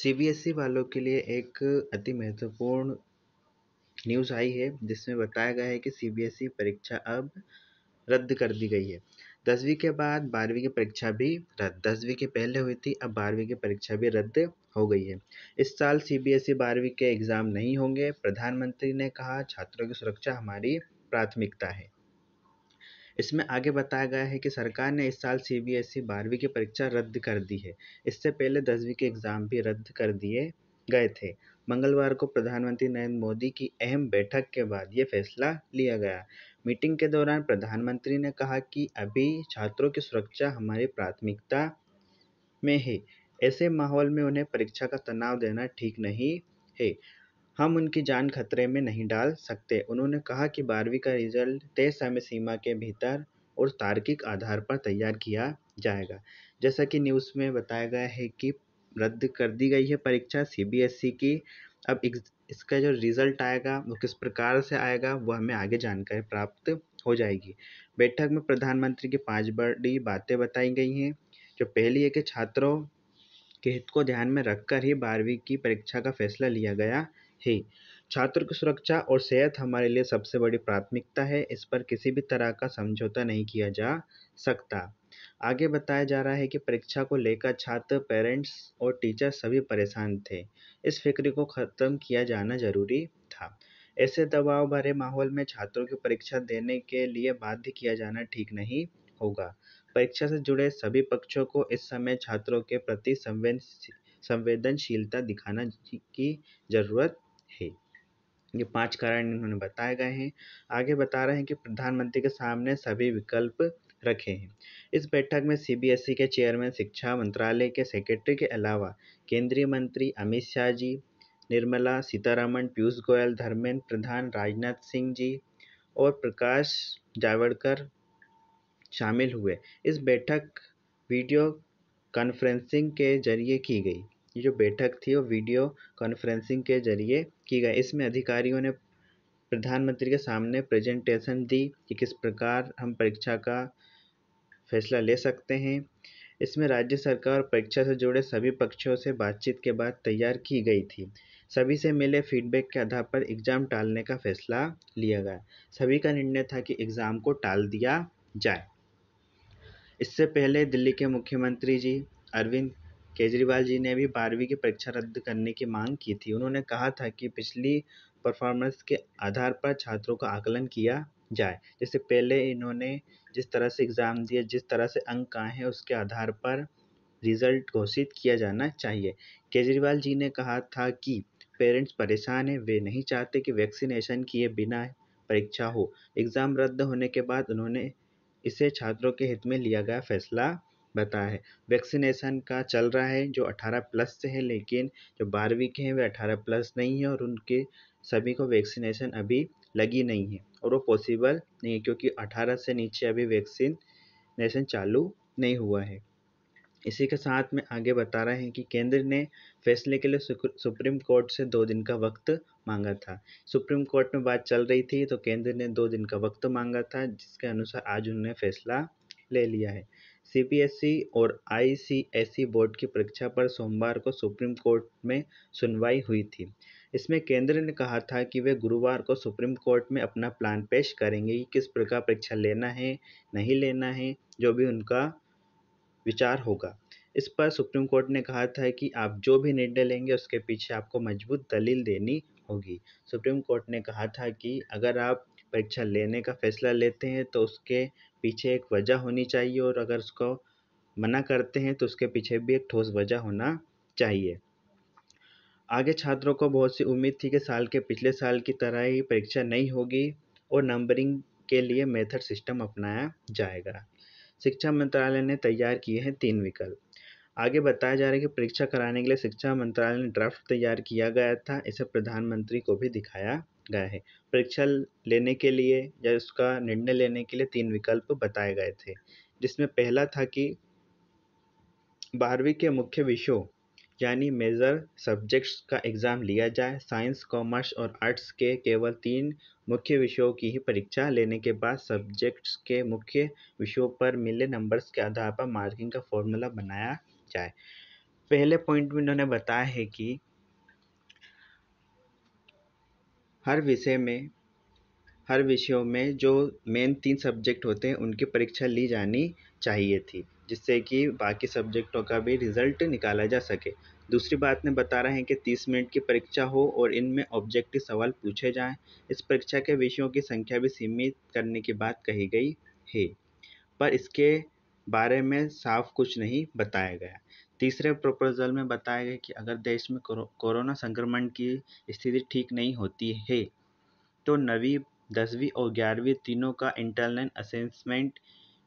C B S E वालों के लिए एक अति महत्वपूर्ण न्यूज़ आई है जिसमें बताया गया है कि सी बी एस ई परीक्षा अब रद्द कर दी गई है दसवीं के बाद बारहवीं की परीक्षा भी रद्द दसवीं के पहले हुई थी अब बारहवीं की परीक्षा भी रद्द हो गई है इस साल सी बी एस ई बारहवीं के एग्ज़ाम नहीं होंगे प्रधानमंत्री ने कहा छात्रों की सुरक्षा हमारी प्राथमिकता है इसमें आगे बताया गया है कि सरकार ने इस साल सी बी एस ई बारहवीं की परीक्षा रद्द कर दी है इससे पहले दसवीं के एग्ज़ाम भी रद्द कर दिए गए थे मंगलवार को प्रधानमंत्री नरेंद्र मोदी की अहम बैठक के बाद ये फैसला लिया गया मीटिंग के दौरान प्रधानमंत्री ने कहा कि अभी छात्रों की सुरक्षा हमारी प्राथमिकता में है ऐसे माहौल में उन्हें परीक्षा का तनाव देना ठीक नहीं है हम उनकी जान खतरे में नहीं डाल सकते उन्होंने कहा कि बारहवीं का रिजल्ट तय समय सीमा के भीतर और तार्किक आधार पर तैयार किया जाएगा जैसा कि न्यूज़ में बताया गया है कि रद्द कर दी गई है परीक्षा सीबीएसई की अब इसका जो रिज़ल्ट आएगा वो किस प्रकार से आएगा वो हमें आगे जानकारी प्राप्त हो जाएगी बैठक में प्रधानमंत्री की पांच बड़ी बातें बताई गई हैं जो पहली है कि छात्रों के हित को ध्यान में रखकर ही बारहवीं की परीक्षा का फैसला लिया गया है छात्र की सुरक्षा और सेहत हमारे लिए सबसे बड़ी प्राथमिकता है इस पर किसी भी तरह का समझौता नहीं किया जा सकता आगे बताया जा रहा है कि परीक्षा को लेकर छात्र पेरेंट्स और टीचर सभी परेशान थे इस फिक्र को ख़त्म किया जाना ज़रूरी था ऐसे दबाव भरे माहौल में छात्रों की परीक्षा देने के लिए बाध्य किया जाना ठीक नहीं होगा परीक्षा से जुड़े सभी पक्षों को इस समय छात्रों के प्रति संवेदनशीलता दिखाना की ज़रूरत है ये पाँच कारण इन्होंने बताए गए हैं आगे बता रहे हैं कि प्रधानमंत्री के सामने सभी विकल्प रखे हैं इस बैठक में सीबीएसई के चेयरमैन शिक्षा मंत्रालय के सेक्रेटरी के अलावा केंद्रीय मंत्री अमित शाह जी निर्मला सीतारमण पीयूष गोयल धर्मेंद्र प्रधान राजनाथ सिंह जी और प्रकाश जावड़कर शामिल हुए इस बैठक वीडियो कॉन्फ्रेंसिंग के जरिए की गई ये जो बैठक थी वो वीडियो कॉन्फ्रेंसिंग के जरिए की गई इसमें अधिकारियों ने प्रधानमंत्री के सामने प्रेजेंटेशन दी कि किस प्रकार हम परीक्षा का फैसला ले सकते हैं इसमें राज्य सरकार परीक्षा से जुड़े सभी पक्षों से बातचीत के बाद तैयार की गई थी सभी से मिले फीडबैक के आधार पर एग्ज़ाम टालने का फैसला लिया गया सभी का निर्णय था कि एग्ज़ाम को टाल दिया जाए इससे पहले दिल्ली के मुख्यमंत्री जी अरविंद केजरीवाल जी ने भी बारहवीं की परीक्षा रद्द करने की मांग की थी उन्होंने कहा था कि पिछली परफॉर्मेंस के आधार पर छात्रों का आकलन किया जाए जैसे पहले इन्होंने जिस तरह से एग्ज़ाम दिए जिस तरह से अंक आए हैं उसके आधार पर रिज़ल्ट घोषित किया जाना चाहिए केजरीवाल जी ने कहा था कि पेरेंट्स परेशान हैं वे नहीं चाहते कि वैक्सीनेशन किए बिना परीक्षा हो एग्ज़ाम रद्द होने के बाद उन्होंने इसे छात्रों के हित में लिया गया फैसला बताया है वैक्सीनेसन का चल रहा है जो अठारह प्लस से है लेकिन जो बारहवीं के हैं वे अठारह प्लस नहीं है और उनके सभी को वैक्सीनेशन अभी लगी नहीं है और वो पॉसिबल नहीं है क्योंकि अठारह से नीचे अभी वैक्सीनेशन चालू नहीं हुआ है इसी के साथ में आगे बता रहे हैं कि केंद्र ने फैसले के लिए सुप्रीम कोर्ट से दो दिन का वक्त मांगा था सुप्रीम कोर्ट में बात चल रही थी तो केंद्र ने दो दिन का वक्त मांगा था जिसके अनुसार आज उन्होंने फैसला ले लिया है सी एस ई और आई सी एस ई बोर्ड की परीक्षा पर सोमवार को सुप्रीम कोर्ट में सुनवाई हुई थी इसमें केंद्र ने कहा था कि वे गुरुवार को सुप्रीम कोर्ट में अपना प्लान पेश करेंगे कि किस प्रकार परीक्षा लेना है नहीं लेना है जो भी उनका विचार होगा इस पर सुप्रीम कोर्ट ने कहा था कि आप जो भी निर्णय लेंगे उसके पीछे आपको मजबूत दलील देनी होगी सुप्रीम कोर्ट ने कहा था कि अगर आप परीक्षा लेने का फैसला लेते हैं तो उसके पीछे एक वजह होनी चाहिए और अगर उसको मना करते हैं तो उसके पीछे भी एक ठोस वजह होना चाहिए आगे छात्रों को बहुत सी उम्मीद थी कि साल के पिछले साल की तरह ही परीक्षा नहीं होगी और नंबरिंग के लिए मेथड सिस्टम अपनाया जाएगा शिक्षा मंत्रालय ने तैयार किए हैं तीन विकल्प आगे बताया जा रहा है कि परीक्षा कराने के लिए शिक्षा मंत्रालय ने ड्राफ्ट तैयार किया गया था इसे प्रधानमंत्री को भी दिखाया गए है परीक्षा लेने के लिए या उसका निर्णय लेने के लिए तीन विकल्प बताए गए थे जिसमें पहला था कि बारहवीं के मुख्य विषयों यानी मेजर सब्जेक्ट्स का एग्ज़ाम लिया जाए साइंस कॉमर्स और आर्ट्स के केवल तीन मुख्य विषयों की ही परीक्षा लेने के बाद सब्जेक्ट्स के मुख्य विषयों पर मिले नंबर्स के आधार पर मार्किंग का फॉर्मूला बनाया जाए पहले पॉइंट में इन्होंने बताया है कि हर विषय में हर विषयों में जो मेन तीन सब्जेक्ट होते हैं उनकी परीक्षा ली जानी चाहिए थी जिससे कि बाकी सब्जेक्टों का भी रिज़ल्ट निकाला जा सके दूसरी बात मैं बता रहे हैं कि तीस मिनट की परीक्षा हो और इनमें ऑब्जेक्टिव सवाल पूछे जाएं इस परीक्षा के विषयों की संख्या भी सीमित करने की बात कही गई है पर इसके बारे में साफ कुछ नहीं बताया गया तीसरे प्रपोज़ल में बताया गया कि अगर देश में कोरोना संक्रमण की स्थिति ठीक नहीं होती है तो नवीं दसवीं और ग्यारहवीं तीनों का इंटरनल असेसमेंट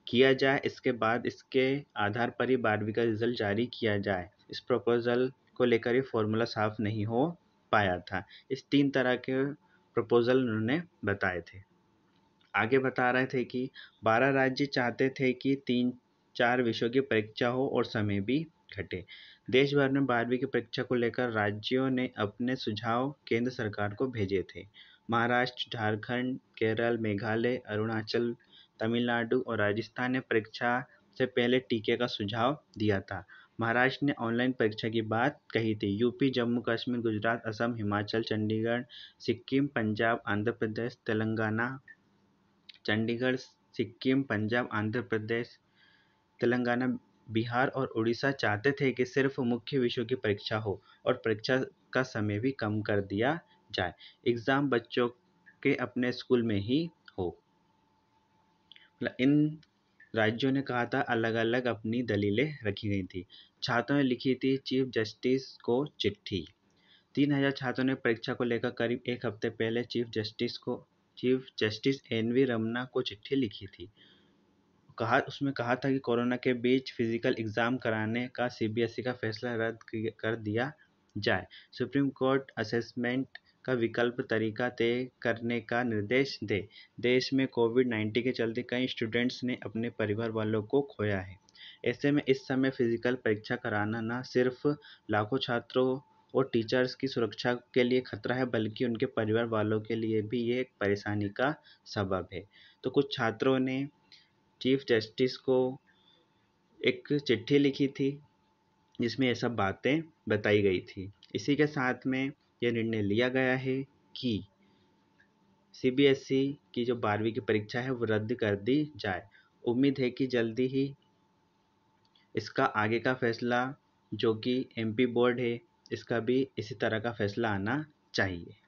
किया जाए इसके बाद इसके आधार पर ही बारहवीं का रिज़ल्ट जारी किया जाए इस प्रपोज़ल को लेकर ये फॉर्मूला साफ नहीं हो पाया था इस तीन तरह के प्रपोज़ल उन्होंने बताए थे आगे बता रहे थे कि बारह राज्य चाहते थे कि तीन चार विषयों की परीक्षा हो और समय भी घटे देश भर में बारहवीं की परीक्षा को लेकर राज्यों ने अपने सुझाव केंद्र सरकार को भेजे थे महाराष्ट्र झारखंड केरल मेघालय अरुणाचल तमिलनाडु और राजस्थान ने परीक्षा से पहले टीके का सुझाव दिया था महाराष्ट्र ने ऑनलाइन परीक्षा की बात कही थी यूपी जम्मू कश्मीर गुजरात असम हिमाचल चंडीगढ़ सिक्किम पंजाब आंध्र प्रदेश तेलंगाना चंडीगढ़ सिक्किम पंजाब आंध्र प्रदेश तेलंगाना बिहार और उड़ीसा चाहते थे कि सिर्फ मुख्य विषयों की परीक्षा हो और परीक्षा का समय भी कम कर दिया जाए एग्ज़ाम बच्चों के अपने स्कूल में ही हो मतलब इन राज्यों ने कहा था अलग अलग अपनी दलीलें रखी गई थी छात्रों ने लिखी थी चीफ जस्टिस को चिट्ठी तीन हजार छात्रों ने परीक्षा को लेकर करीब एक हफ्ते पहले चीफ जस्टिस को chief justice N V Ramana को चिट्ठी लिखी थी कहा उसमें कहा था कि कोरोना के बीच फिज़िकल एग्ज़ाम कराने का सी बी एस ई का फैसला रद्द कर दिया जाए सुप्रीम कोर्ट असेसमेंट का विकल्प तरीका तय करने का निर्देश दे देश में कोविड नाइन्टीन के चलते कई स्टूडेंट्स ने अपने परिवार वालों को खोया है ऐसे में इस समय फिज़िकल परीक्षा कराना न सिर्फ लाखों छात्रों और टीचर्स की सुरक्षा के लिए खतरा है बल्कि उनके परिवार वालों के लिए भी ये एक परेशानी का सबब है तो कुछ छात्रों ने चीफ़ जस्टिस को एक चिट्ठी लिखी थी जिसमें ये सब बातें बताई गई थी इसी के साथ में यह निर्णय लिया गया है कि सी बी एस ई की जो बारहवीं की परीक्षा है वो रद्द कर दी जाए उम्मीद है कि जल्दी ही इसका आगे का फैसला जो कि एम पी बोर्ड है इसका भी इसी तरह का फैसला आना चाहिए